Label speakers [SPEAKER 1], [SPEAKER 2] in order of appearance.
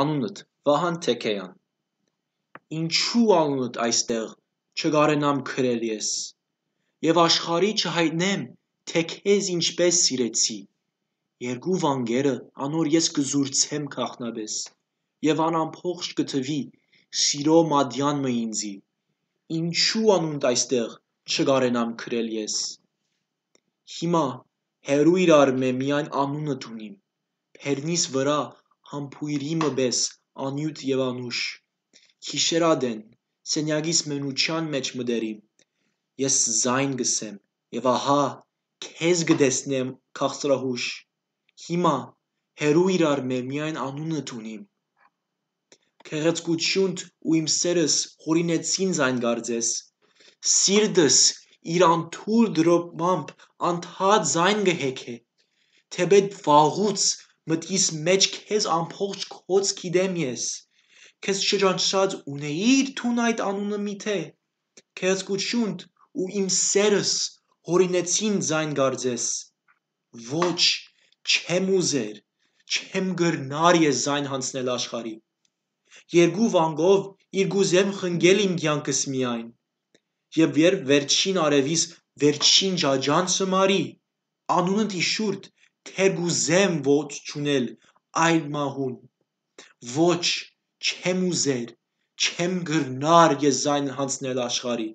[SPEAKER 1] Անունդ Վահան Թեքեյան։ Ինչու անունդ այստեղ չգարենամ գրել ես եւ աշխարհի չհայտնեմ, թե քեզ ինչպես սիրեցի։ Երկու վանգերը անոր ես կզուրցեմ քաղտնաբես եւ անամփոխ կթվի սիրո մադյանը ինձի։ Ինչու անունդ այստեղ չգարենամ գրել ես։ Հիմա հերու իրար մեմիայն անունդ ունիմ։ Փերնիս վրա համբույրի մբես, անյուտ և անուշ, Քիշերադ են, սենյակիս մենության մեջ մդերի, Ես ձայն գսեմ, և ահա քեզ գտեսնեմ քաղցրահուշ, Հիմա, հեռու իրար մեր միայն անունդ ունիմ: Քեղեցկությունդ ու իմ սերս հորինեցին ձայնգարձես, Սիրտս իր անթուլ դրոպմամբ անթատ ձայն գհեքե, Թեպետ վաղուց մտքիս մեջ քեզ ամբողջ քոց գիտեմ ես, քեզ շրջանշած ունեիր թուն այդ անունը միթե, կերսկությունդ ու իմ սերս հորինեցին ձայն գարձես, ոչ չեմ ուզեր, չեմ գրնար ես զայն հանցնել աշխարի։ Երկու վանգով իր գուզեմ խնգել իմ կյանքս միայն։ Եվ երբ վերջին արևիս վերջին ջաջան սմարի, անունդ իշուրդ թեգուզեմ ոչ չունել այլ մահուն, ոչ չեմ ուզեր, չեմ գրնար ես ձայն հանձնել աշխարի։